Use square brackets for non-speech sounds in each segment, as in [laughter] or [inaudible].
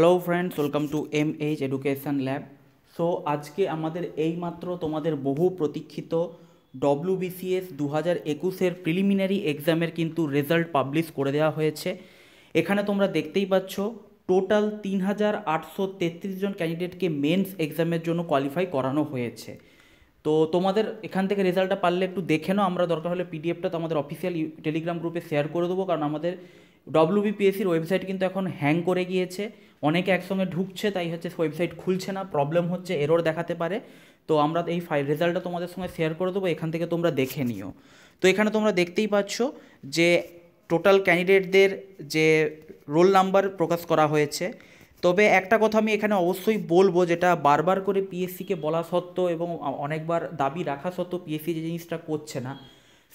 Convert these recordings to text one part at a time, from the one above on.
hello friends welcome to M H education lab so আজকে আমাদের এইমাত্র তোমাদের বহু প্রতীক্ষিত ডব্লিউবিসিএস দু হাজার একুশের প্রিলিমিনারি এক্সামের কিন্তু রেজাল্ট পাবলিশ করে দেওয়া হয়েছে এখানে তোমরা দেখতেই পাচ্ছ টোটাল তিন হাজার আটশো তেত্রিশ জন ক্যান্ডিডেটকে মেন্স এক্সামের জন্য কোয়ালিফাই করানো হয়েছে তো তোমাদের এখান থেকে রেজাল্টটা পারলে একটু দেখে নাও আমরা দরকার হলে পিডিএফটা তো আমাদের অফিসিয়াল টেলিগ্রাম গ্রুপে শেয়ার করে দেবো কারণ আমাদের ডব্লিউবিপিএসসির ওয়েবসাইট কিন্তু এখন হ্যাং করে গিয়েছে অনেকে একসঙ্গে ঢুকছে তাই হচ্ছে ওয়েবসাইট খুলছে না প্রবলেম হচ্ছে এরর দেখাতে পারে তো আমরা এই ফাইল রেজাল্টটা তোমাদের সঙ্গে শেয়ার করে দেবো এখান থেকে তোমরা দেখে নিও তো এখানে তোমরা দেখতেই পাচ্ছ যে টোটাল ক্যান্ডিডেটদের যে রোল নাম্বার প্রকাশ করা হয়েছে তবে একটা কথা আমি এখানে অবশ্যই বলবো যেটা বারবার করে পিএসসিকে বলা সত্ত্বেও এবং অনেকবার দাবি রাখা সত্ত্বেও পিএসসি যে জিনিসটা করছে না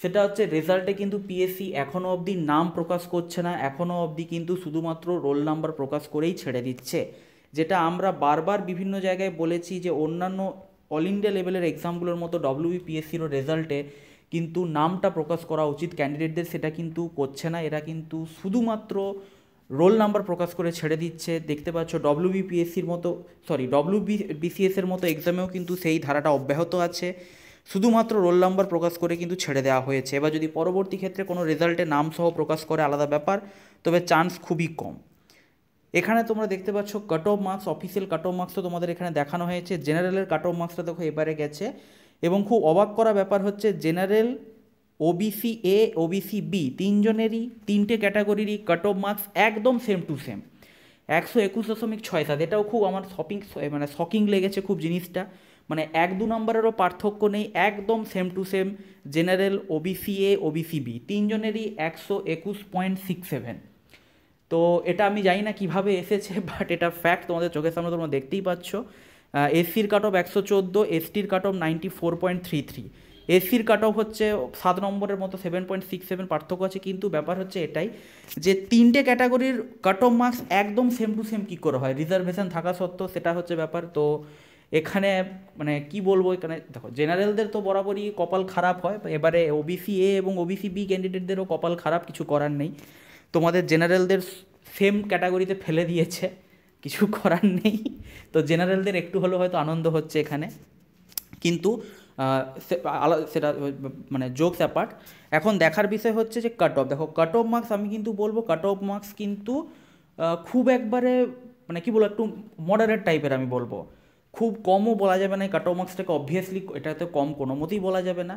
সেটা হচ্ছে রেজাল্টে কিন্তু পিএসসি এখনও অবধি নাম প্রকাশ করছে না এখনও অবধি কিন্তু শুধুমাত্র রোল নাম্বার প্রকাশ করেই ছেড়ে দিচ্ছে যেটা আমরা বারবার বিভিন্ন জায়গায় বলেছি যে অন্যান্য অল ইন্ডিয়া লেভেলের এক্সামগুলোর মতো ডব্লিউবিপিএসসিরও রেজাল্টে কিন্তু নামটা প্রকাশ করা উচিত ক্যান্ডিডেটদের সেটা কিন্তু করছে না এরা কিন্তু শুধুমাত্র রোল নাম্বার প্রকাশ করে ছেড়ে দিচ্ছে দেখতে পাচ্ছ ডব্লিউবিপিএসসির মতো সরি বিসিএসের e মতো এক্সামেও কিন্তু সেই ধারাটা অব্যাহত আছে শুধুমাত্র রোল নাম্বার প্রকাশ করে কিন্তু ছেড়ে দেওয়া হয়েছে এবার যদি পরবর্তী ক্ষেত্রে কোনো রেজাল্টে নাম সহ প্রকাশ করে আলাদা ব্যাপার তবে চান্স খুবই কম এখানে তোমরা দেখতে পাচ্ছ cut off marks official cut off marks তো তোমাদের এখানে দেখানো হয়েছে জেনারেলের কাট অফ মার্কসটা দেখো এবারে গেছে এবং খুব অবাক করা ব্যাপার হচ্ছে general OBC A OBC B তিনজনেরই তিনটে ক্যাটাগরিরই কাট অফ মার্কস একদম সেম টু সেম একশো একুশ দশমিক ছয় সাত এটাও খুব আমার শপিং মানে শকিং লেগেছে খুব জিনিসটা মানে এক দু নম্বরেরও পার্থক্য নেই একদম same to same general OBC A OBC B তিনজনেরই একশো একুশ পয়েন্ট সিক্স সেভেন তো এটা আমি জানি না কিভাবে এসেছে বাট [laughs] এটা ফ্যাক্ট তোমাদের চোখের সামনে তোমরা দেখতেই পাচ্ছ এসসির কাট অফ একশো চোদ্দো এসটির cut off ninety four point three three এসির কাট অফ হচ্ছে সাত নম্বরের মতো সেভেন পয়েন্ট সিক্স সেভেন পার্থক্য আছে কিন্তু ব্যাপার হচ্ছে এটাই যে তিনটে ক্যাটাগরির কাট অফ মার্কস একদম সেম টু সেম কী করে হয় রিজার্ভেশন থাকা সত্ত্বেও সেটা হচ্ছে ব্যাপার তো এখানে মানে কি বলবো এখানে দেখো জেনারেলদের তো বরাবরই কপাল খারাপ হয় এবারে ওবিসি এ এবং ওবিসি বি ক্যান্ডিডেটদেরও কপাল খারাপ কিছু করার নেই তোমাদের জেনারেলদের সেম ক্যাটাগরিতে ফেলে দিয়েছে কিছু করার নেই তো জেনারেলদের একটু হলেও হয়তো আনন্দ হচ্ছে এখানে কিন্তু সেটা মানে জোকস অ্যাপার্ট এখন দেখার বিষয় হচ্ছে যে কাট অফ দেখো কাট অফ মার্কস আমি কিন্তু বলবো কাট অফ মার্কস কিন্তু খুব একবারে মানে কি বলবো একটু মডারেট টাইপের আমি বলবো খুব কমও বলা যাবে না কাট মার্কসটাকে অবভিয়াসলি এটাতে কম কোনো মতেই বলা যাবে না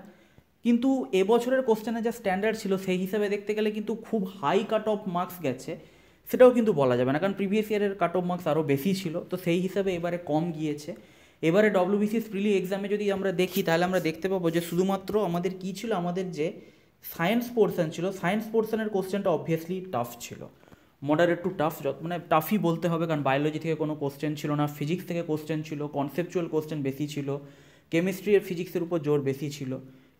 কিন্তু এবছরের কোশ্চেনে যা স্ট্যান্ডার্ড ছিল সেই হিসাবে দেখতে গেলে কিন্তু খুব হাই কাট অফ মার্কস গেছে সেটাও কিন্তু বলা যাবে না কারণ প্রিভিয়াস ইয়ারের কাট অফ মার্কস আরও বেশি ছিল তো সেই হিসাবে এবারে কম গিয়েছে এবারে ডব্লিউবিসিএস প্রিলি এক্সামে যদি আমরা দেখি তাহলে আমরা দেখতে পাবো যে শুধুমাত্র আমাদের কী ছিল আমাদের যে সায়েন্স পোর্শন ছিল সায়েন্স পোর্শনের কোশ্চেনটা অবভিয়াসলি টাফ ছিল মডারেট একটু টাফ মানে টাফই বলতে হবে কারণ বায়োলজি থেকে কোনো কোশ্চেন ছিল না ফিজিক্স থেকে কোশ্চেন ছিল কনসেপচুয়াল কোশ্চেন বেশি ছিল কেমিস্ট্রি আর ফিজিক্সের উপর জোর বেশি ছিল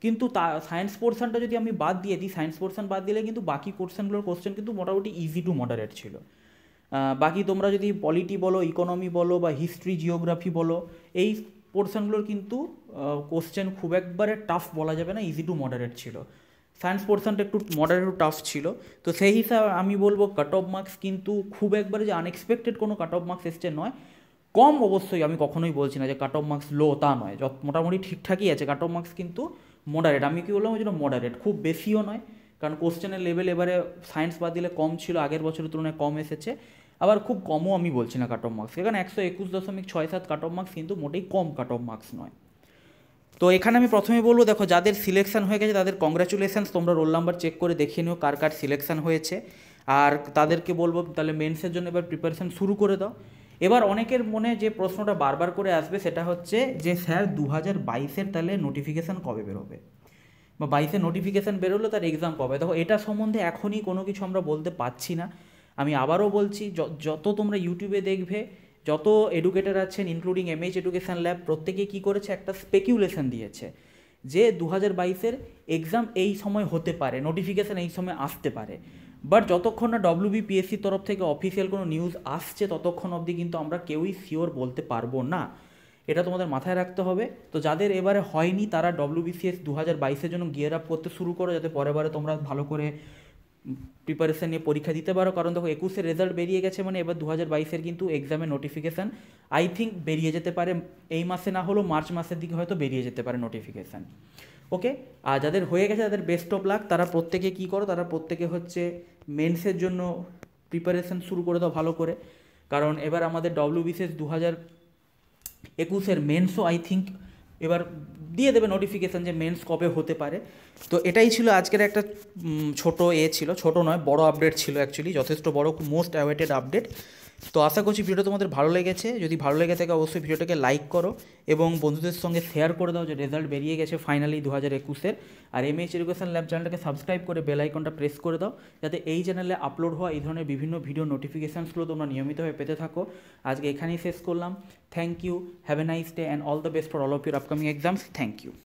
কিন্তু তা সায়েন্স পোর্শনটা যদি আমি বাদ দিয়ে দিই সায়েন্স পোর্শন বাদ দিলে কিন্তু বাকি কোর্শনগুলোর কোশ্চেন কিন্তু মোটামুটি ইজি টু মডারেট ছিল বাকি তোমরা যদি পলিটি বলো ইকোনমি বলো বা হিস্ট্রি জিওগ্রাফি বলো এই পোর্শনগুলোর কিন্তু কোশ্চেন খুব একবারে টাফ বলা যাবে না ইজি টু মডারেট ছিল সায়েন্স পোর্শনটা একটু মডারেট টাফ ছিল তো সেই হিসাবে আমি বলবো কাট অফ মার্কস কিন্তু খুব একবারে যে আনএক্সপেক্টেড কোনো কাট অফ মার্কস এসছে নয় কম অবশ্যই আমি কখনোই বলছি না যে কাট অফ মার্কস লো তা নয় যত মোটামুটি ঠিকঠাকই আছে কাট অফ মার্কস কিন্তু মডারেট আমি কি বললাম ওই জন্য মডারেট খুব বেশিও নয় কারণ কোশ্চেনের লেভেল এবারে সায়েন্স বাদ দিলে কম ছিল আগের বছরের তুলনায় কম এসেছে আবার খুব কমও আমি বলছি না কাট অফ মার্কস এখানে একশো একুশ দশমিক ছয় সাত কাট অফ মার্কস কিন্তু মোটেই কম কাট অফ মার্কস নয় তো এখানে আমি প্রথমে বলবো দেখো যাদের সিলেকশান হয়ে গেছে তাদের কংগ্রাচুলেশানস তোমরা রোল নাম্বার চেক করে দেখিয়ে নিও কার কার সিলেকশান হয়েছে আর তাদেরকে বলবো তাহলে মেন্সের জন্য এবার প্রিপারেশান শুরু করে দাও এবার অনেকের মনে যে প্রশ্নটা বারবার করে আসবে সেটা হচ্ছে যে স্যার দু হাজার বাইশের তাহলে নোটিফিকেশান কবে বেরোবে বা বাইশে নোটিফিকেশান বেরোলো তার এক্সাম কবে দেখো এটা সম্বন্ধে এখনই কোনো কিছু আমরা বলতে পারছি না আমি আবারও বলছি যত তোমরা ইউটিউবে দেখবে যত এডুকেটার আছেন ইনক্লুডিং এমএইচ এডুকেশান ল্যাব প্রত্যেকে কী করেছে একটা স্পেকিউলেশান দিয়েছে যে দু হাজার বাইশের এক্সাম এই সময় হতে পারে নোটিফিকেশান এই সময় আসতে পারে বাট যতক্ষণ না ডব্লিউবিপিএসসির তরফ থেকে অফিসিয়াল কোনো নিউজ আসছে ততক্ষণ অবধি কিন্তু আমরা কেউই শিওর বলতে পারবো না এটা তোমাদের মাথায় রাখতে হবে তো যাদের এবারে হয়নি তারা বিসিএস দু হাজার বাইশের জন্য গিয়ার আপ করতে শুরু করো যাতে পরের বারে তোমরা ভালো করে প্রিপারেশান নিয়ে পরীক্ষা দিতে পারো কারণ দেখো একুশের রেজাল্ট বেরিয়ে গেছে মানে এবার দু হাজার বাইশের কিন্তু এক্সামের নোটিফিকেশান আই থিঙ্ক বেরিয়ে যেতে পারে এই মাসে না হলেও মার্চ মাসের দিকে হয়তো বেরিয়ে যেতে পারে নোটিফিকেশান ওকে আর যাদের হয়ে গেছে তাদের বেস্ট অফ লাক তারা প্রত্যেকে কী করো তারা প্রত্যেকে হচ্ছে মেন্সের জন্য প্রিপারেশান শুরু করে দাও ভালো করে কারণ এবার আমাদের ডব্লিউ বিশেষ দু হাজার একুশের মেন্সও আই থিঙ্ক এবার দিয়ে দেবে নোটিফিকেশান যে মেন্স কবে হতে পারে তো এটাই ছিল আজকের একটা ছোট এ ছিল ছোট নয় বড় আপডেট ছিল অ্যাকচুয়ালি যথেষ্ট বড় মোস্ট অ্যাওয়েটেড আপডেট তো আশা করছি ভিডিওটা তোমাদের ভালো লেগেছে যদি ভালো লেগে থাকে অবশ্যই ভিডিওটাকে লাইক করো এবং বন্ধুদের সঙ্গে শেয়ার করে দাও যে রেজাল্ট বেরিয়ে গেছে ফাইনালি দু হাজার একুশের আর এম এইচ এডুকেশন ল্যাব চ্যানেলটাকে সাবস্ক্রাইব করে বেল আইকনটা প্রেস করে দাও যাতে এই চ্যানেলে আপলোড হওয়া এই ধরনের বিভিন্ন ভিডিও নোটিফিকেশানসগুলো তোমরা নিয়মিতভাবে পেতে থাকো আজকে এখানেই শেষ করলাম thank you have a nice day and all the best for all of your upcoming exams thank you